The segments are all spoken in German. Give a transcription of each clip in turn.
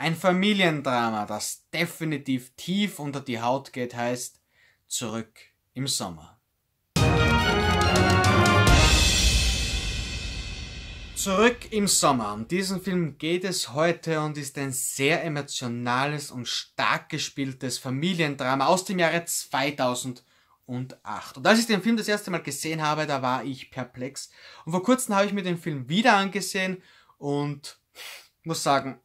Ein Familiendrama, das definitiv tief unter die Haut geht, heißt Zurück im Sommer. Zurück im Sommer. Um diesen Film geht es heute und ist ein sehr emotionales und stark gespieltes Familiendrama aus dem Jahre 2008. Und als ich den Film das erste Mal gesehen habe, da war ich perplex. Und vor kurzem habe ich mir den Film wieder angesehen und muss sagen,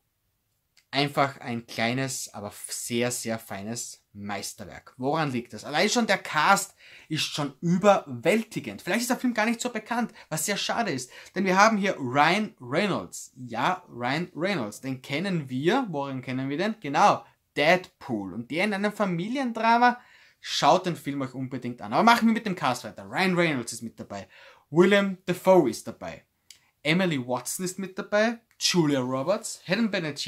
einfach ein kleines, aber sehr, sehr feines Meisterwerk. Woran liegt das? Allein schon der Cast ist schon überwältigend. Vielleicht ist der Film gar nicht so bekannt, was sehr schade ist. Denn wir haben hier Ryan Reynolds. Ja, Ryan Reynolds. Den kennen wir. Woran kennen wir den? Genau, Deadpool. Und der in einem Familiendrama. Schaut den Film euch unbedingt an. Aber machen wir mit dem Cast weiter. Ryan Reynolds ist mit dabei. William Dafoe ist dabei. Emily Watson ist mit dabei. Julia Roberts, Helen Bennett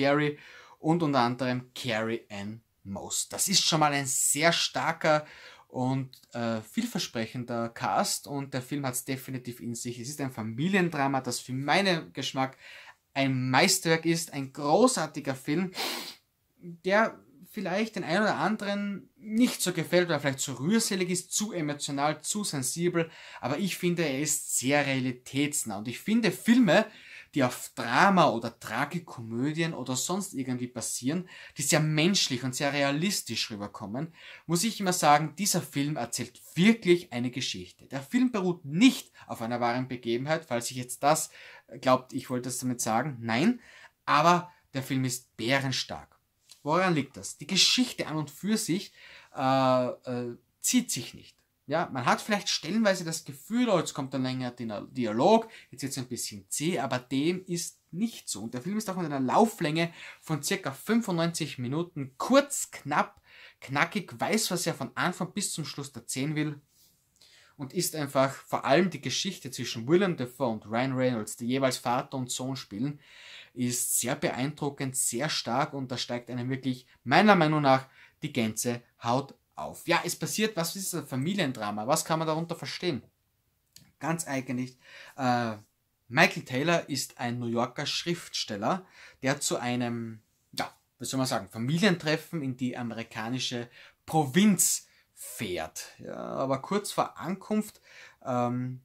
und unter anderem Carrie Ann Moss. Das ist schon mal ein sehr starker und äh, vielversprechender Cast und der Film hat es definitiv in sich. Es ist ein Familiendrama, das für meinen Geschmack ein Meisterwerk ist, ein großartiger Film, der vielleicht den einen oder anderen nicht so gefällt oder vielleicht zu rührselig ist, zu emotional, zu sensibel, aber ich finde, er ist sehr realitätsnah und ich finde Filme, die auf Drama oder Tragikomödien oder sonst irgendwie basieren, die sehr menschlich und sehr realistisch rüberkommen, muss ich immer sagen, dieser Film erzählt wirklich eine Geschichte. Der Film beruht nicht auf einer wahren Begebenheit, falls ich jetzt das äh, glaubt, ich wollte das damit sagen, nein, aber der Film ist bärenstark. Woran liegt das? Die Geschichte an und für sich äh, äh, zieht sich nicht. Ja, man hat vielleicht stellenweise das Gefühl, oh, jetzt kommt ein längerer Dialog, jetzt wird ein bisschen zäh, aber dem ist nicht so. Und der Film ist auch mit einer Lauflänge von circa 95 Minuten kurz, knapp, knackig, weiß, was er von Anfang bis zum Schluss erzählen will und ist einfach vor allem die Geschichte zwischen Willem Dafoe und Ryan Reynolds, die jeweils Vater und Sohn spielen, ist sehr beeindruckend, sehr stark und da steigt einem wirklich meiner Meinung nach die ganze Haut auf. Ja, es passiert, was ist ein Familiendrama? Was kann man darunter verstehen? Ganz eigentlich, äh, Michael Taylor ist ein New Yorker Schriftsteller, der zu einem, ja, was soll man sagen, Familientreffen in die amerikanische Provinz fährt. Ja, aber kurz vor Ankunft ähm,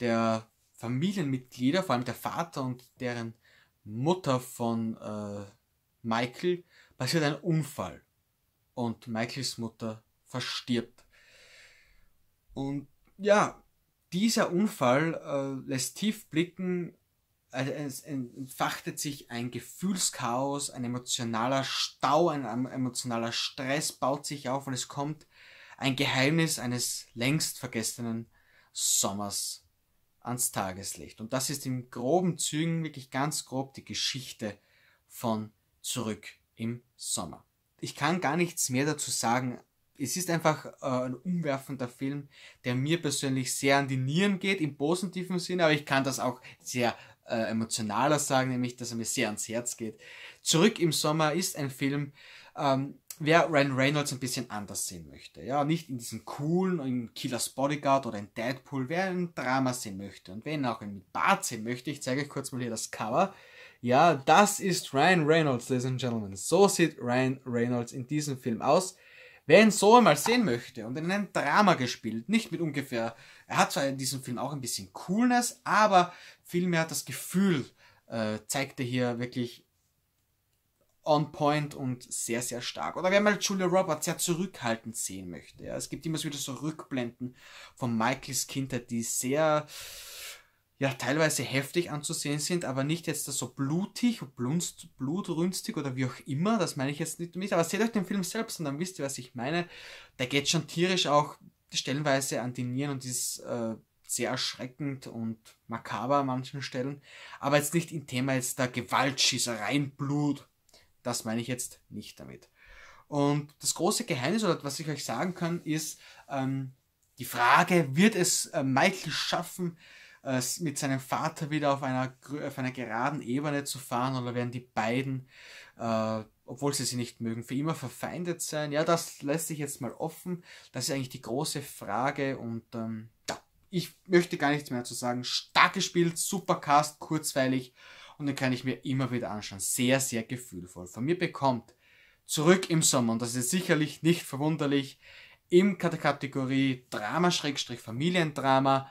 der Familienmitglieder, vor allem der Vater und deren Mutter von äh, Michael, passiert ein Unfall und Michaels Mutter verstirbt. Und ja, dieser Unfall äh, lässt tief blicken, also es entfachtet sich ein Gefühlschaos, ein emotionaler Stau, ein emotionaler Stress baut sich auf und es kommt ein Geheimnis eines längst vergessenen Sommers ans Tageslicht. Und das ist in groben Zügen, wirklich ganz grob, die Geschichte von Zurück im Sommer ich kann gar nichts mehr dazu sagen. Es ist einfach äh, ein umwerfender Film, der mir persönlich sehr an die Nieren geht, im positiven Sinne, aber ich kann das auch sehr äh, emotionaler sagen, nämlich dass er mir sehr ans Herz geht. Zurück im Sommer ist ein Film, ähm, wer Ryan Reynolds ein bisschen anders sehen möchte. Ja, nicht in diesem coolen, in Killers Bodyguard oder in Deadpool, wer ein Drama sehen möchte und wenn auch ein mit Bart sehen möchte, ich zeige euch kurz mal hier das Cover. Ja, das ist Ryan Reynolds, Ladies and Gentlemen. So sieht Ryan Reynolds in diesem Film aus. Wer ihn so einmal sehen möchte und in einem Drama gespielt, nicht mit ungefähr, er hat zwar in diesem Film auch ein bisschen Coolness, aber vielmehr hat das Gefühl, äh, zeigt er hier wirklich on point und sehr, sehr stark. Oder wer mal Julia Roberts sehr zurückhaltend sehen möchte. Ja, es gibt immer wieder so Rückblenden von Michaels Kindheit, die sehr ja teilweise heftig anzusehen sind, aber nicht jetzt so blutig, blunst, blutrünstig oder wie auch immer, das meine ich jetzt nicht, damit, aber seht euch den Film selbst und dann wisst ihr, was ich meine. Der geht schon tierisch auch stellenweise an die Nieren und ist äh, sehr erschreckend und makaber an manchen Stellen, aber jetzt nicht im Thema jetzt der Gewalt, Blut, das meine ich jetzt nicht damit. Und das große Geheimnis, oder was ich euch sagen kann, ist ähm, die Frage, wird es äh, Michael schaffen, äh, mit seinem Vater wieder auf einer, auf einer geraden Ebene zu fahren oder werden die beiden, äh, obwohl sie sie nicht mögen, für immer verfeindet sein? Ja, das lässt sich jetzt mal offen. Das ist eigentlich die große Frage und ähm, ja, ich möchte gar nichts mehr zu sagen. Stark gespielt, super Cast, kurzweilig und den kann ich mir immer wieder anschauen. Sehr, sehr gefühlvoll. Von mir bekommt zurück im Sommer, und das ist sicherlich nicht verwunderlich, im Kategorie Drama-Familiendrama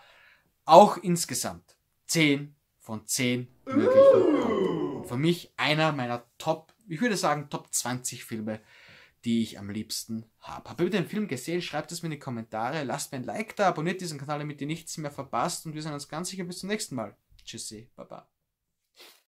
auch insgesamt 10 von 10 möglichen Top. Für mich einer meiner Top, ich würde sagen Top 20 Filme, die ich am liebsten habe. Habt ihr den Film gesehen? Schreibt es mir in die Kommentare, lasst mir ein Like da, abonniert diesen Kanal, damit ihr nichts mehr verpasst und wir sehen uns ganz sicher bis zum nächsten Mal. Tschüssi, Baba.